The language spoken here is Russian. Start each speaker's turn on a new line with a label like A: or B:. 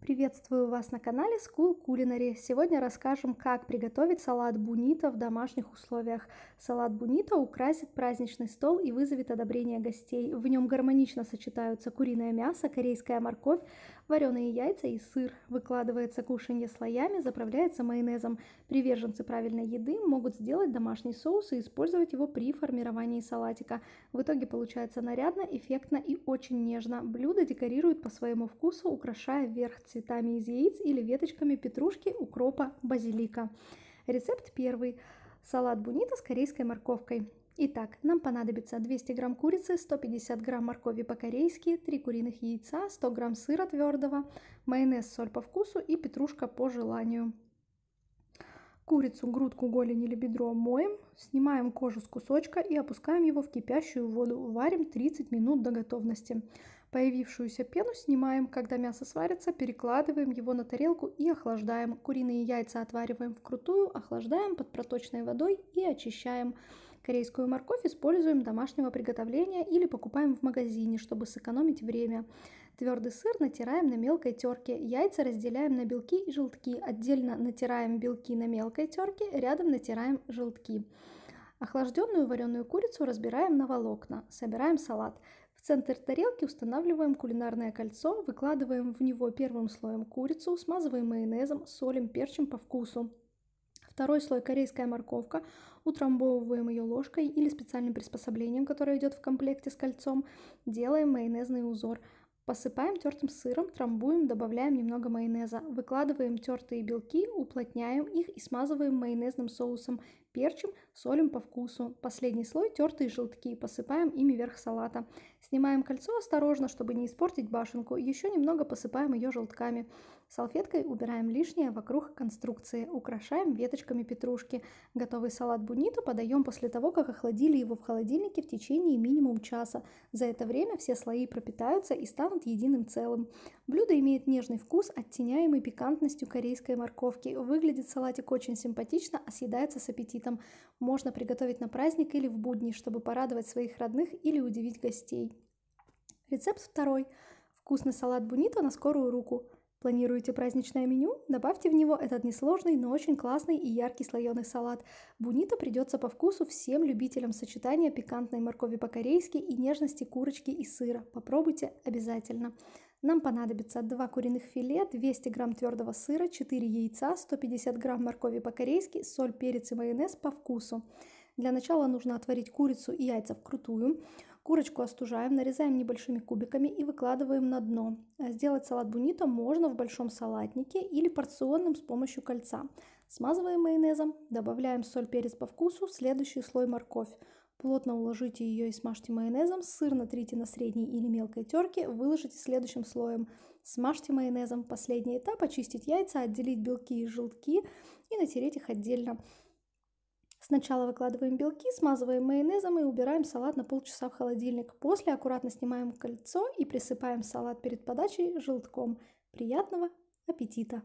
A: Приветствую вас на канале School Culinary. Сегодня расскажем, как приготовить салат бунита в домашних условиях. Салат бунита украсит праздничный стол и вызовет одобрение гостей. В нем гармонично сочетаются куриное мясо, корейская морковь, вареные яйца и сыр. Выкладывается кушанье слоями, заправляется майонезом. Приверженцы правильной еды могут сделать домашний соус и использовать его при формировании салатика. В итоге получается нарядно, эффектно и очень нежно. Блюдо декорируют по своему вкусу, украшая верх цветами из яиц или веточками петрушки, укропа, базилика. Рецепт первый. Салат бунита с корейской морковкой. Итак, нам понадобится 200 грамм курицы, 150 грамм моркови по-корейски, 3 куриных яйца, 100 грамм сыра твердого, майонез, соль по вкусу и петрушка по желанию. Курицу, грудку, голень или бедро моем, снимаем кожу с кусочка и опускаем его в кипящую воду. Варим 30 минут до готовности. Появившуюся пену снимаем, когда мясо сварится, перекладываем его на тарелку и охлаждаем. Куриные яйца отвариваем вкрутую, охлаждаем под проточной водой и очищаем. Корейскую морковь используем домашнего приготовления или покупаем в магазине, чтобы сэкономить время. Твердый сыр натираем на мелкой терке, яйца разделяем на белки и желтки, отдельно натираем белки на мелкой терке, рядом натираем желтки. Охлажденную вареную курицу разбираем на волокна, собираем салат. В центр тарелки устанавливаем кулинарное кольцо, выкладываем в него первым слоем курицу, смазываем майонезом, солим, перчим по вкусу. Второй слой корейская морковка, утрамбовываем ее ложкой или специальным приспособлением, которое идет в комплекте с кольцом, делаем майонезный узор. Посыпаем тертым сыром, трамбуем, добавляем немного майонеза. Выкладываем тертые белки, уплотняем их и смазываем майонезным соусом перчим, солим по вкусу. Последний слой – тертые желтки, посыпаем ими верх салата. Снимаем кольцо осторожно, чтобы не испортить башенку, еще немного посыпаем ее желтками. Салфеткой убираем лишнее вокруг конструкции, украшаем веточками петрушки. Готовый салат буниту подаем после того, как охладили его в холодильнике в течение минимум часа. За это время все слои пропитаются и станут единым целым. Блюдо имеет нежный вкус, оттеняемый пикантностью корейской морковки. Выглядит салатик очень симпатично, а съедается с аппетитом рецептам можно приготовить на праздник или в будни, чтобы порадовать своих родных или удивить гостей. Рецепт второй. Вкусный салат бунито на скорую руку. Планируете праздничное меню? Добавьте в него этот несложный, но очень классный и яркий слоеный салат. Бунито придется по вкусу всем любителям сочетания пикантной моркови по-корейски и нежности курочки и сыра. Попробуйте обязательно. Нам понадобится 2 куриных филе, 200 грамм твердого сыра, 4 яйца, 150 грамм моркови по-корейски, соль, перец и майонез по вкусу. Для начала нужно отварить курицу и яйца вкрутую. Курочку остужаем, нарезаем небольшими кубиками и выкладываем на дно. Сделать салат бунито можно в большом салатнике или порционным с помощью кольца. Смазываем майонезом, добавляем соль, перец по вкусу, следующий слой морковь. Плотно уложите ее и смажьте майонезом, сыр натрите на средней или мелкой терке, выложите следующим слоем. Смажьте майонезом. Последний этап – очистить яйца, отделить белки и желтки и натереть их отдельно. Сначала выкладываем белки, смазываем майонезом и убираем салат на полчаса в холодильник. После аккуратно снимаем кольцо и присыпаем салат перед подачей желтком. Приятного аппетита!